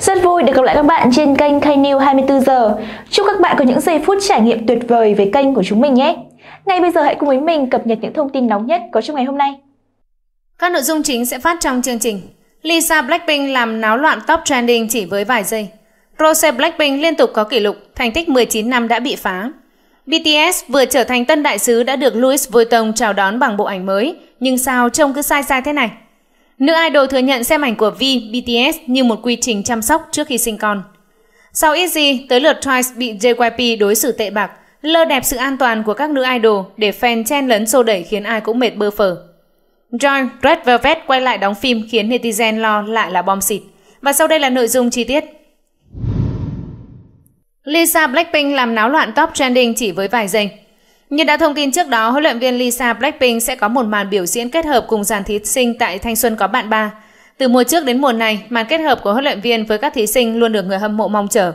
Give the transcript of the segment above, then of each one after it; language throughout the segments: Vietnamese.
Rất vui được gặp lại các bạn trên kênh Khay 24 giờ. Chúc các bạn có những giây phút trải nghiệm tuyệt vời với kênh của chúng mình nhé. Ngay bây giờ hãy cùng với mình cập nhật những thông tin nóng nhất có trong ngày hôm nay. Các nội dung chính sẽ phát trong chương trình. Lisa Blackpink làm náo loạn top trending chỉ với vài giây. Rose Blackpink liên tục có kỷ lục, thành tích 19 năm đã bị phá. BTS vừa trở thành tân đại sứ đã được Louis Vuitton chào đón bằng bộ ảnh mới, nhưng sao trông cứ sai sai thế này? Nữ idol thừa nhận xem ảnh của V, BTS như một quy trình chăm sóc trước khi sinh con. Sau ít gì, tới lượt Twice bị JYP đối xử tệ bạc, lơ đẹp sự an toàn của các nữ idol để fan chen lấn xô đẩy khiến ai cũng mệt bơ phờ. Joy Red Velvet quay lại đóng phim khiến netizen lo lại là bom xịt. Và sau đây là nội dung chi tiết. Lisa Blackpink làm náo loạn top trending chỉ với vài giây. Như đã thông tin trước đó, huấn luyện viên Lisa Blackpink sẽ có một màn biểu diễn kết hợp cùng dàn thí sinh tại Thanh Xuân có bạn ba. Từ mùa trước đến mùa này, màn kết hợp của huấn luyện viên với các thí sinh luôn được người hâm mộ mong chờ.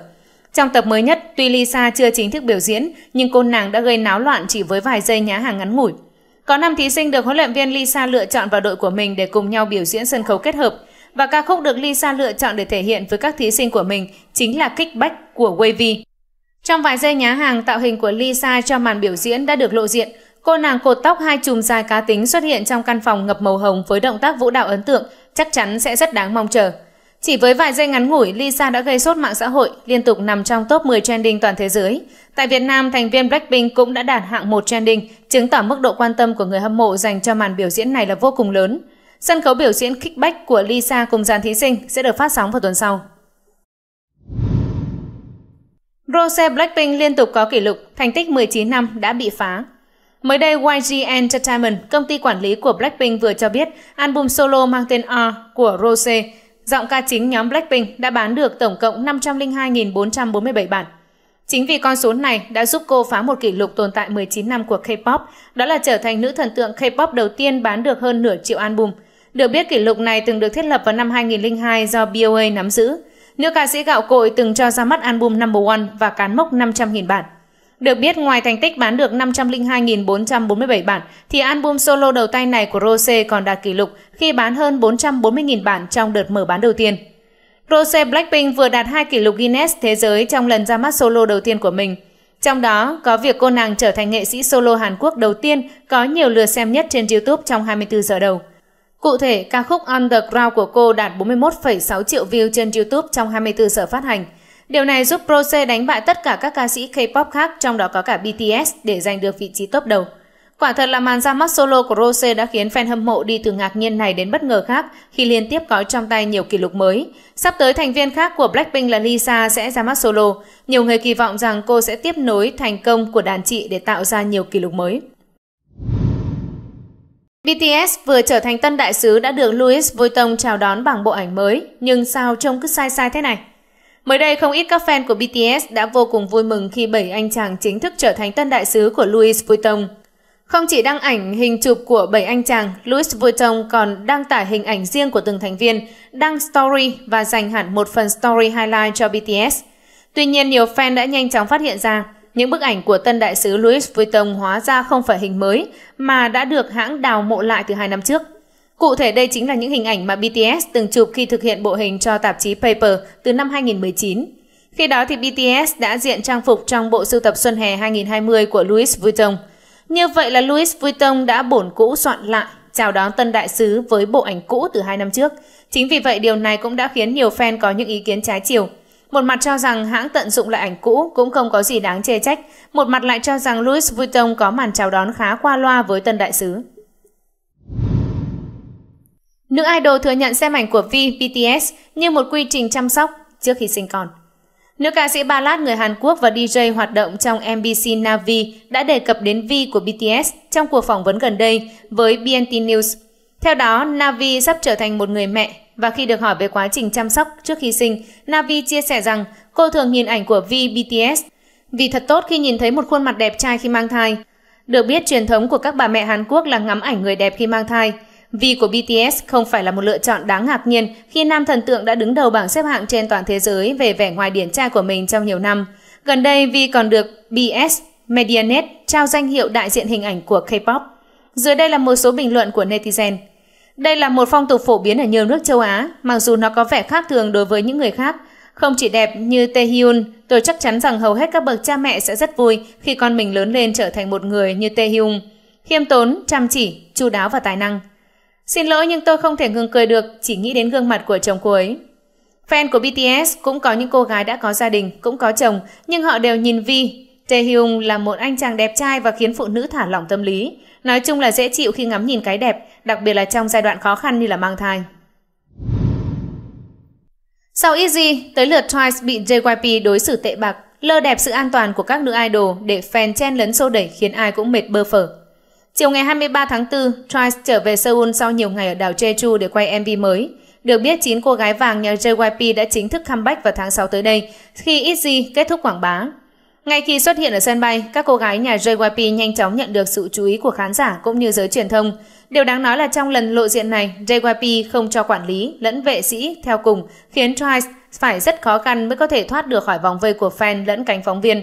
Trong tập mới nhất, tuy Lisa chưa chính thức biểu diễn, nhưng cô nàng đã gây náo loạn chỉ với vài giây nhá hàng ngắn ngủi. Có 5 thí sinh được huấn luyện viên Lisa lựa chọn vào đội của mình để cùng nhau biểu diễn sân khấu kết hợp và ca khúc được Lisa lựa chọn để thể hiện với các thí sinh của mình chính là Kickback của Wavy. Trong vài giây nhá hàng, tạo hình của Lisa cho màn biểu diễn đã được lộ diện. Cô nàng cột tóc hai chùm dài cá tính xuất hiện trong căn phòng ngập màu hồng với động tác vũ đạo ấn tượng, chắc chắn sẽ rất đáng mong chờ. Chỉ với vài giây ngắn ngủi, Lisa đã gây sốt mạng xã hội, liên tục nằm trong top 10 trending toàn thế giới. Tại Việt Nam, thành viên Blackpink cũng đã đạt hạng 1 trending, chứng tỏ mức độ quan tâm của người hâm mộ dành cho màn biểu diễn này là vô cùng lớn. Sân khấu biểu diễn kickback của Lisa cùng dàn thí sinh sẽ được phát sóng vào tuần sau. Rose Blackpink liên tục có kỷ lục thành tích 19 năm đã bị phá. Mới đây, YG Entertainment, công ty quản lý của Blackpink vừa cho biết album solo mang tên R của Rose, giọng ca chính nhóm Blackpink đã bán được tổng cộng 502.447 bản. Chính vì con số này đã giúp cô phá một kỷ lục tồn tại 19 năm của K-pop, đó là trở thành nữ thần tượng K-pop đầu tiên bán được hơn nửa triệu album. Được biết kỷ lục này từng được thiết lập vào năm 2002 do BOA nắm giữ nữ ca sĩ gạo cội từng cho ra mắt album number one và cán mốc 500.000 bản. Được biết ngoài thành tích bán được 502.447 bản thì album solo đầu tay này của Rose còn đạt kỷ lục khi bán hơn 440.000 bản trong đợt mở bán đầu tiên. Rose Blackpink vừa đạt hai kỷ lục Guinness thế giới trong lần ra mắt solo đầu tiên của mình. Trong đó có việc cô nàng trở thành nghệ sĩ solo Hàn Quốc đầu tiên có nhiều lượt xem nhất trên YouTube trong 24 giờ đầu. Cụ thể, ca khúc Underground của cô đạt 41,6 triệu view trên YouTube trong 24 giờ phát hành. Điều này giúp Rose đánh bại tất cả các ca sĩ K-pop khác, trong đó có cả BTS, để giành được vị trí top đầu. Quả thật là màn ra mắt solo của Rose đã khiến fan hâm mộ đi từ ngạc nhiên này đến bất ngờ khác khi liên tiếp có trong tay nhiều kỷ lục mới. Sắp tới thành viên khác của Blackpink là Lisa sẽ ra mắt solo. Nhiều người kỳ vọng rằng cô sẽ tiếp nối thành công của đàn chị để tạo ra nhiều kỷ lục mới. BTS vừa trở thành tân đại sứ đã được Louis Vuitton chào đón bằng bộ ảnh mới, nhưng sao trông cứ sai sai thế này? Mới đây không ít các fan của BTS đã vô cùng vui mừng khi bảy anh chàng chính thức trở thành tân đại sứ của Louis Vuitton. Không chỉ đăng ảnh hình chụp của bảy anh chàng, Louis Vuitton còn đăng tải hình ảnh riêng của từng thành viên, đăng story và dành hẳn một phần story highlight cho BTS. Tuy nhiên, nhiều fan đã nhanh chóng phát hiện ra những bức ảnh của tân đại sứ Louis Vuitton hóa ra không phải hình mới mà đã được hãng đào mộ lại từ hai năm trước. Cụ thể đây chính là những hình ảnh mà BTS từng chụp khi thực hiện bộ hình cho tạp chí Paper từ năm 2019. Khi đó thì BTS đã diện trang phục trong bộ sưu tập xuân hè 2020 của Louis Vuitton. Như vậy là Louis Vuitton đã bổn cũ soạn lại, chào đón tân đại sứ với bộ ảnh cũ từ hai năm trước. Chính vì vậy điều này cũng đã khiến nhiều fan có những ý kiến trái chiều. Một mặt cho rằng hãng tận dụng lại ảnh cũ cũng không có gì đáng chê trách, một mặt lại cho rằng Louis Vuitton có màn chào đón khá qua loa với tân đại sứ. Nữ idol thừa nhận xem ảnh của V BTS như một quy trình chăm sóc trước khi sinh con. Nữ ca sĩ ballad người Hàn Quốc và DJ hoạt động trong MBC Navi đã đề cập đến V của BTS trong cuộc phỏng vấn gần đây với BNT News. Theo đó, Navi sắp trở thành một người mẹ và khi được hỏi về quá trình chăm sóc trước khi sinh, Navi chia sẻ rằng cô thường nhìn ảnh của V BTS vì thật tốt khi nhìn thấy một khuôn mặt đẹp trai khi mang thai. Được biết truyền thống của các bà mẹ Hàn Quốc là ngắm ảnh người đẹp khi mang thai. Vì của BTS không phải là một lựa chọn đáng ngạc nhiên khi nam thần tượng đã đứng đầu bảng xếp hạng trên toàn thế giới về vẻ ngoài điển trai của mình trong nhiều năm. Gần đây Vi còn được BS Medianet trao danh hiệu đại diện hình ảnh của K-pop. Dưới đây là một số bình luận của netizen. Đây là một phong tục phổ biến ở nhiều nước châu Á, mặc dù nó có vẻ khác thường đối với những người khác. Không chỉ đẹp như Taehyun, tôi chắc chắn rằng hầu hết các bậc cha mẹ sẽ rất vui khi con mình lớn lên trở thành một người như Taehyun, khiêm tốn, chăm chỉ, chu đáo và tài năng. Xin lỗi nhưng tôi không thể ngừng cười được, chỉ nghĩ đến gương mặt của chồng cô ấy. Fan của BTS cũng có những cô gái đã có gia đình, cũng có chồng, nhưng họ đều nhìn Vi Taehyung là một anh chàng đẹp trai và khiến phụ nữ thả lỏng tâm lý. Nói chung là dễ chịu khi ngắm nhìn cái đẹp, đặc biệt là trong giai đoạn khó khăn như là mang thai. Sau Easy, tới lượt Twice bị JYP đối xử tệ bạc, lơ đẹp sự an toàn của các nữ idol để fan chen lấn xô đẩy khiến ai cũng mệt bơ phở. Chiều ngày 23 tháng 4, Twice trở về Seoul sau nhiều ngày ở đảo Jeju để quay MV mới. Được biết 9 cô gái vàng nhà JYP đã chính thức comeback vào tháng 6 tới đây khi Easy kết thúc quảng bá. Ngay khi xuất hiện ở sân bay, các cô gái nhà JYP nhanh chóng nhận được sự chú ý của khán giả cũng như giới truyền thông. Điều đáng nói là trong lần lộ diện này, JYP không cho quản lý lẫn vệ sĩ theo cùng, khiến Twice phải rất khó khăn mới có thể thoát được khỏi vòng vây của fan lẫn cánh phóng viên.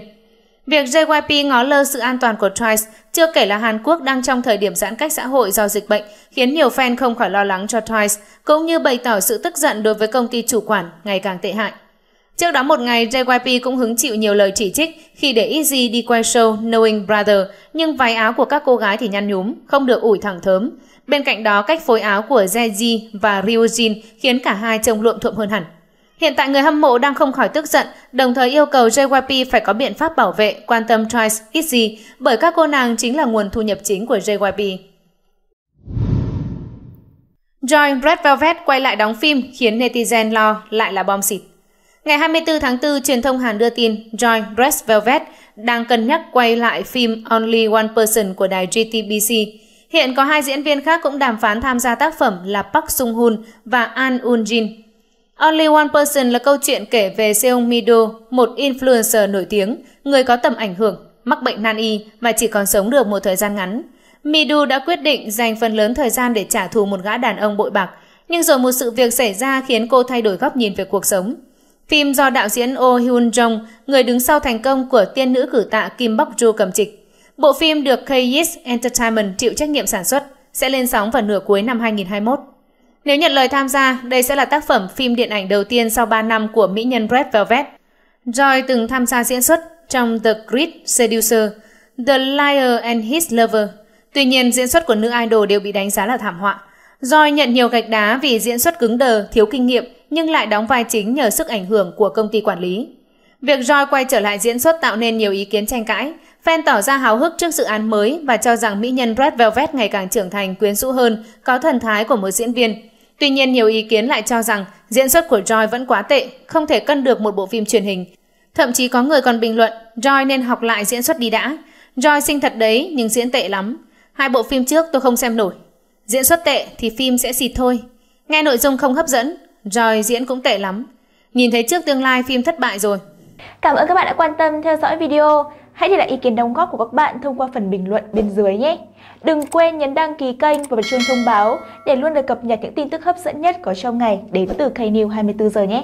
Việc JYP ngó lơ sự an toàn của Twice, chưa kể là Hàn Quốc đang trong thời điểm giãn cách xã hội do dịch bệnh, khiến nhiều fan không khỏi lo lắng cho Twice, cũng như bày tỏ sự tức giận đối với công ty chủ quản ngày càng tệ hại. Trước đó một ngày, JYP cũng hứng chịu nhiều lời chỉ trích khi để Izzy đi quay show Knowing Brother, nhưng váy áo của các cô gái thì nhăn nhúm, không được ủi thẳng thớm. Bên cạnh đó, cách phối áo của Jaeji và Ryujin khiến cả hai trông luộm thuộm hơn hẳn. Hiện tại người hâm mộ đang không khỏi tức giận, đồng thời yêu cầu JYP phải có biện pháp bảo vệ, quan tâm Twice, Izzy, bởi các cô nàng chính là nguồn thu nhập chính của JYP. Joy Red Velvet quay lại đóng phim khiến netizen lo lại là bom xịt. Ngày 24 tháng 4, truyền thông Hàn đưa tin Joy Red Velvet đang cân nhắc quay lại phim Only One Person của đài GTBC. Hiện có hai diễn viên khác cũng đàm phán tham gia tác phẩm là Park Sung Hoon và An Eun Jin. Only One Person là câu chuyện kể về Seong Mi-do, một influencer nổi tiếng, người có tầm ảnh hưởng, mắc bệnh nan y và chỉ còn sống được một thời gian ngắn. Mi-do đã quyết định dành phần lớn thời gian để trả thù một gã đàn ông bội bạc, nhưng rồi một sự việc xảy ra khiến cô thay đổi góc nhìn về cuộc sống. Phim do đạo diễn Oh Hyun Jong, người đứng sau thành công của tiên nữ cử tạ Kim Bok joo cầm trịch. Bộ phim được KYS Entertainment chịu trách nhiệm sản xuất, sẽ lên sóng vào nửa cuối năm 2021. Nếu nhận lời tham gia, đây sẽ là tác phẩm phim điện ảnh đầu tiên sau 3 năm của mỹ nhân Red Velvet. Joy từng tham gia diễn xuất trong The Great Seducer, The Liar and His Lover. Tuy nhiên, diễn xuất của nữ idol đều bị đánh giá là thảm họa. Joy nhận nhiều gạch đá vì diễn xuất cứng đờ, thiếu kinh nghiệm, nhưng lại đóng vai chính nhờ sức ảnh hưởng của công ty quản lý. Việc Joy quay trở lại diễn xuất tạo nên nhiều ý kiến tranh cãi. Fan tỏ ra háo hức trước dự án mới và cho rằng mỹ nhân Red Velvet ngày càng trưởng thành quyến rũ hơn, có thần thái của một diễn viên. Tuy nhiên nhiều ý kiến lại cho rằng diễn xuất của Joy vẫn quá tệ, không thể cân được một bộ phim truyền hình. Thậm chí có người còn bình luận Joy nên học lại diễn xuất đi đã. Joy xinh thật đấy nhưng diễn tệ lắm. Hai bộ phim trước tôi không xem nổi. Diễn xuất tệ thì phim sẽ xịt thôi. Nghe nội dung không hấp dẫn, rồi diễn cũng tệ lắm. Nhìn thấy trước tương lai phim thất bại rồi. Cảm ơn các bạn đã quan tâm theo dõi video. Hãy để lại ý kiến đóng góp của các bạn thông qua phần bình luận bên dưới nhé. Đừng quên nhấn đăng ký kênh và bật chuông thông báo để luôn được cập nhật những tin tức hấp dẫn nhất có trong ngày đến từ Knew 24 giờ nhé.